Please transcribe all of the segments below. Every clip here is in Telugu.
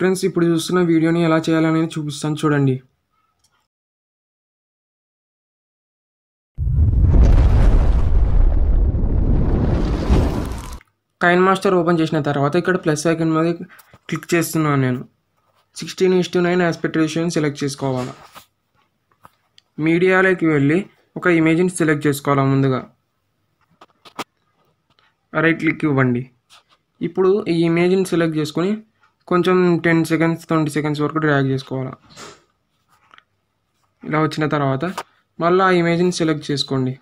ఫ్రెండ్స్ ఇప్పుడు చూస్తున్న వీడియోని ఎలా చేయాలనేది చూపిస్తాను చూడండి కైన్ మాస్టర్ ఓపెన్ చేసిన తర్వాత ఇక్కడ ప్లస్ ఐకన్ మీద క్లిక్ చేస్తున్నాను నేను sixteen is to nine aspect select చేసుకోవాలి మీడియాలోకి వెళ్ళి ఒక ఇమేజ్ని సెలెక్ట్ చేసుకోవాలి ముందుగా రైట్ క్లిక్ ఇవ్వండి ఇప్పుడు ఈ ఇమేజ్ని సెలెక్ట్ చేసుకొని కొంచెం టెన్ సెకండ్స్ ట్వంటీ సెకండ్స్ వరకు డ్రాగ్ చేసుకోవాలి ఇలా వచ్చిన తర్వాత మళ్ళీ ఆ ఇమేజ్ని సెలెక్ట్ చేసుకోండి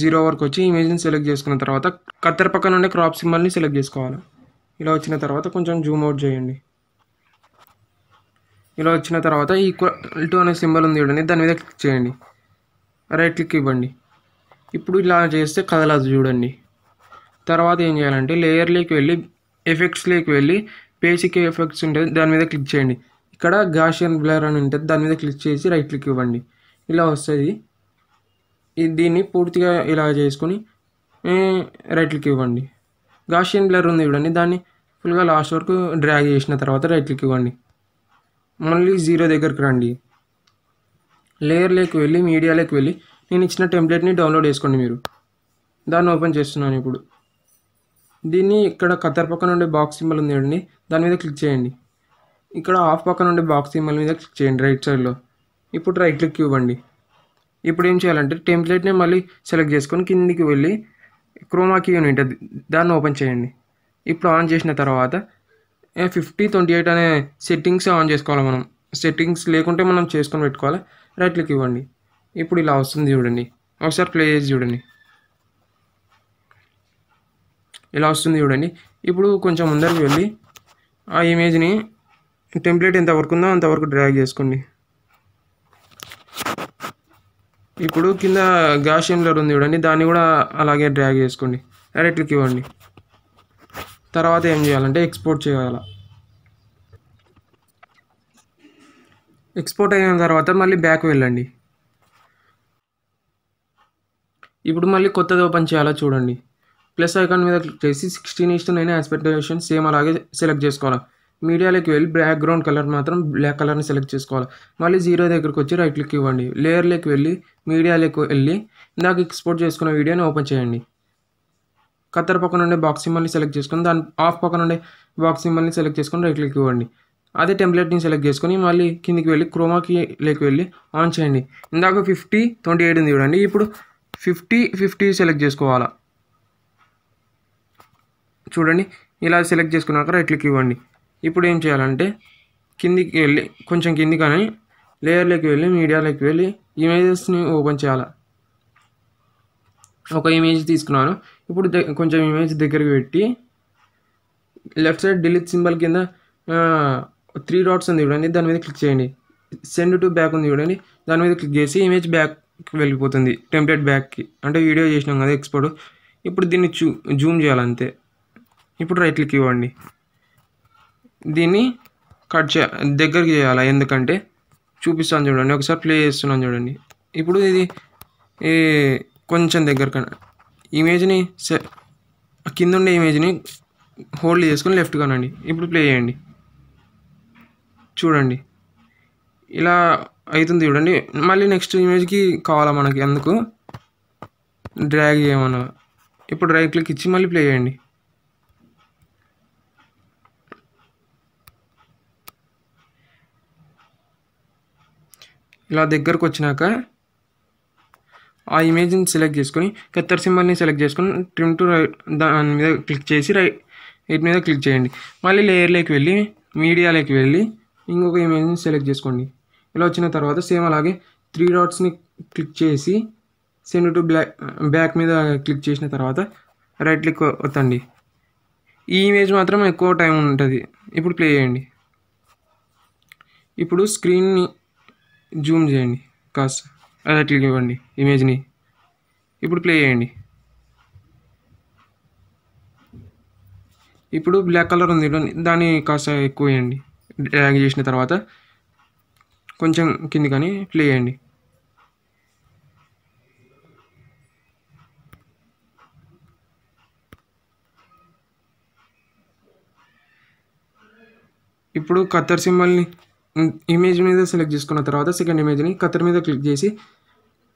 జీరో వరకు వచ్చి ఇమేజ్ని సెలెక్ట్ చేసుకున్న తర్వాత కత్తెర పక్కన ఉండే క్రాప్ సింబల్ని సెలెక్ట్ చేసుకోవాలి ఇలా వచ్చిన తర్వాత కొంచెం జూమ్ అవుట్ చేయండి ఇలా వచ్చిన తర్వాత ఈక్వల్ టు అనే సింబల్ ఉంది చూడండి దాని మీద క్లిక్ చేయండి రైట్ క్లిక్ ఇవ్వండి ఇప్పుడు ఇలా చేస్తే కదలదు చూడండి తర్వాత ఏం చేయాలంటే లేయర్లోకి వెళ్ళి ఎఫెక్ట్స్లోకి వెళ్ళి బేసిక్ ఎఫెక్ట్స్ ఉంటుంది దాని మీద క్లిక్ చేయండి ఇక్కడ గాషియన్ బ్లర్ అని ఉంటుంది దాని మీద క్లిక్ చేసి రైట్ క్లిక్ ఇవ్వండి ఇలా వస్తుంది దీన్ని పూర్తిగా ఇలా చేసుకొని రైట్ క్లిక్ ఇవ్వండి గాషియన్ బ్లర్ ఉంది చూడండి దాన్ని ఫుల్గా లాస్ట్ వరకు డ్రాగ్ చేసిన తర్వాత రైట్ క్లిక్ ఇవ్వండి మళ్ళీ జీరో దగ్గరకు రండి లేయర్లోకి వెళ్ళి మీడియాలోకి వెళ్ళి నేను ఇచ్చిన టెంప్లెట్ని డౌన్లోడ్ చేసుకోండి మీరు దాన్ని ఓపెన్ చేస్తున్నాను ఇప్పుడు దీన్ని ఇక్కడ కత్తర్ పక్కన ఉండే బాక్స్ సింబల్ ఉంది చూడండి దాని మీద క్లిక్ చేయండి ఇక్కడ హాఫ్ పక్కన ఉండే బాక్స్ సింబల్ మీద క్లిక్ చేయండి రైట్ సైడ్లో ఇప్పుడు రైట్ క్లిక్ ఇవ్వండి ఇప్పుడు ఏం చేయాలంటే టెంప్లెట్ని మళ్ళీ సెలెక్ట్ చేసుకొని కిందికి వెళ్ళి క్రోమా క్యూని యూనిట్ దాన్ని ఓపెన్ చేయండి ఇప్పుడు ఆన్ చేసిన తర్వాత ఫిఫ్టీ ట్వంటీ ఎయిట్ అనే సెట్టింగ్స్ ఆన్ చేసుకోవాలి మనం సెట్టింగ్స్ లేకుంటే మనం చేసుకొని పెట్టుకోవాలి రైట్ క్లిక్ ఇవ్వండి ఇప్పుడు ఇలా వస్తుంది చూడండి ఒకసారి ప్లే చేసి చూడండి ఇలా వస్తుంది చూడండి ఇప్పుడు కొంచెం ముందరికి వెళ్ళి ఆ ఇమేజ్ని టెంప్లెట్ ఎంత వరకు ఉందో అంతవరకు డ్రాగ్ చేసుకోండి ఇప్పుడు కింద గ్యాస్ ఎంలర్ ఉంది చూడండి దాన్ని కూడా అలాగే డ్రాగ్ చేసుకోండి డైరెక్ట్కి ఇవ్వండి తర్వాత ఏం చేయాలంటే ఎక్స్పోర్ట్ చేయాల ఎక్స్పోర్ట్ అయిన తర్వాత మళ్ళీ బ్యాక్ వెళ్ళండి ఇప్పుడు మళ్ళీ కొత్తది ఓపెన్ చేయాలో చూడండి ప్లస్ ఐకాన్ మీద క్లిక్ చేసి సిక్స్టీన్ ఇస్టు నైన్ ఆస్పెక్ట్ రేషన్ సేమ్ అలాగే సెలెక్ట్ చేసుకోవాలి మీడియాలోకి వెళ్ళి బ్యాక్గ్రౌండ్ కలర్ మాత్రం బ్లాక్ కలర్ని సెలెక్ట్ చేసుకోవాలి మళ్ళీ జీరో దగ్గరకు వచ్చి రైట్ క్లిక్ ఇవ్వండి లేయర్లోకి వెళ్ళి మీడియాలోకి వెళ్ళి ఇందాక ఎక్స్పోర్ట్ చేసుకున్న వీడియోని ఓపెన్ చేయండి కత్తర్ పక్కన ఉండే బాక్స్ సింబల్ని సెలెక్ట్ చేసుకుని దాని ఆఫ్ పక్కన ఉండే బాక్స్ సింబల్ని సెలెక్ట్ చేసుకుని రైట్ క్లిక్ ఇవ్వండి అదే టెంప్లెట్ని సెలెక్ట్ చేసుకొని మళ్ళీ కిందికి వెళ్ళి క్రోమాకి క్రోమాకిలోకి వెళ్ళి ఆన్ చేయండి ఇందాక ఫిఫ్టీ ట్వంటీ ఎయిట్ ఉంది చూడండి ఇప్పుడు ఫిఫ్టీ ఫిఫ్టీ సెలెక్ట్ చేసుకోవాలా చూడండి ఇలా సెలెక్ట్ చేసుకున్నాక రైట్ క్లిక్ ఇవ్వండి ఇప్పుడు ఏం చేయాలంటే కిందికి వెళ్ళి కొంచెం కింది కానీ లేయర్లోకి వెళ్ళి మీడియాలోకి వెళ్ళి ఇమేజెస్ని ఓపెన్ చేయాలి ఒక ఇమేజ్ తీసుకున్నాను ఇప్పుడు కొంచెం ఇమేజ్ దగ్గరికి పెట్టి లెఫ్ట్ సైడ్ డిలీట్ సింబల్ కింద త్రీ డాట్స్ ఉంది చూడండి దాని మీద క్లిక్ చేయండి సెండ్ టు బ్యాక్ ఉంది చూడండి దాని మీద క్లిక్ చేసి ఇమేజ్ బ్యాక్ వెళ్ళిపోతుంది టెంప్లెట్ బ్యాక్కి అంటే వీడియో చేసినాం కదా ఎక్స్పోర్ట్ ఇప్పుడు దీన్ని జూమ్ చేయాలంతే ఇప్పుడు రైట్ క్లిక్ ఇవ్వండి దీన్ని కట్ చే దగ్గరికి చేయాలి ఎందుకంటే చూపిస్తాను చూడండి ఒకసారి ప్లే చేస్తున్నాను చూడండి ఇప్పుడు ఇది కొంచెం దగ్గర ఇమేజ్ని కింద ఉండే ఇమేజ్ని హోల్డ్ చేసుకుని లెఫ్ట్ కానండి ఇప్పుడు ప్లే చేయండి చూడండి ఇలా అవుతుంది చూడండి మళ్ళీ నెక్స్ట్ ఇమేజ్కి కావాలా మనకి అందుకు డ్రాగ్ చేయమన్నా ఇప్పుడు రైట్ క్లిక్ ఇచ్చి మళ్ళీ ప్లే చేయండి ఇలా దగ్గరకు వచ్చినాక ఆ ఇమేజ్ని సెలెక్ట్ చేసుకొని కత్తర్ సింబల్ని సెలెక్ట్ చేసుకొని ట్రిమ్ టు రైట్ దాని మీద క్లిక్ చేసి రైట్ మీద క్లిక్ చేయండి మళ్ళీ లేయర్లోకి వెళ్ళి మీడియాలోకి వెళ్ళి ఇంకొక ఇమేజ్ని సెలెక్ట్ చేసుకోండి ఇలా వచ్చిన తర్వాత సేమ్ అలాగే త్రీ డాట్స్ని క్లిక్ చేసి సెండ్ టు బ్లాక్ బ్యాక్ మీద క్లిక్ చేసిన తర్వాత రైట్ క్లిక్ వత్తండి ఈ ఇమేజ్ మాత్రం ఎక్కువ టైం ఉంటుంది ఇప్పుడు ప్లే చేయండి ఇప్పుడు స్క్రీన్ని జూమ్ చేయండి కాస్త అలా అట్లా ఇవ్వండి ఇమేజ్ని ఇప్పుడు ప్లే చేయండి ఇప్పుడు బ్లాక్ కలర్ ఉంది దాన్ని కాస్త ఎక్కువ వేయండి డ్రాగ్ చేసిన తర్వాత కొంచెం కింది కానీ ప్లే చేయండి ఇప్పుడు కత్తర్ సింబల్ని ఇమేజ్ మీద సెలెక్ట్ చేసుకున్న తర్వాత సెకండ్ ఇమేజ్ని కత్తర్ మీద క్లిక్ చేసి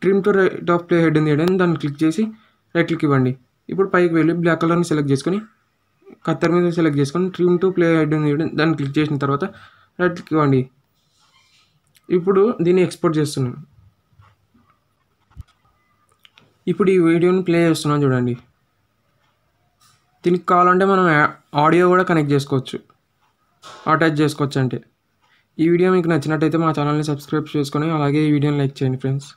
trim to right of play head ఉంది దాన్ని క్లిక్ చేసి రైట్ క్లిక్ ఇవ్వండి ఇప్పుడు పైకి వెళ్ళి బ్లాక్ కలర్ని సెలెక్ట్ చేసుకొని కత్తర్ మీద సెలెక్ట్ చేసుకొని ట్రిమ్ టు ప్లే హెడ్ ఉంది దాన్ని క్లిక్ చేసిన తర్వాత రైట్ క్లిక్ ఇవ్వండి ఇప్పుడు దీన్ని ఎక్స్పోర్ట్ చేస్తున్నాను ఇప్పుడు ఈ వీడియోని ప్లే చేస్తున్నాను చూడండి దీనికి కావాలంటే మనం ఆడియో కూడా కనెక్ట్ చేసుకోవచ్చు అటాచ్ చేసుకోవచ్చు అంటే ఈ వీడియో మీకు నచ్చినట్టయితే మా ఛానల్ని సబ్స్క్రైబ్ చేసుకొని అలాగే ఈ వీడియోని లైక్ చేయండి ఫ్రెండ్స్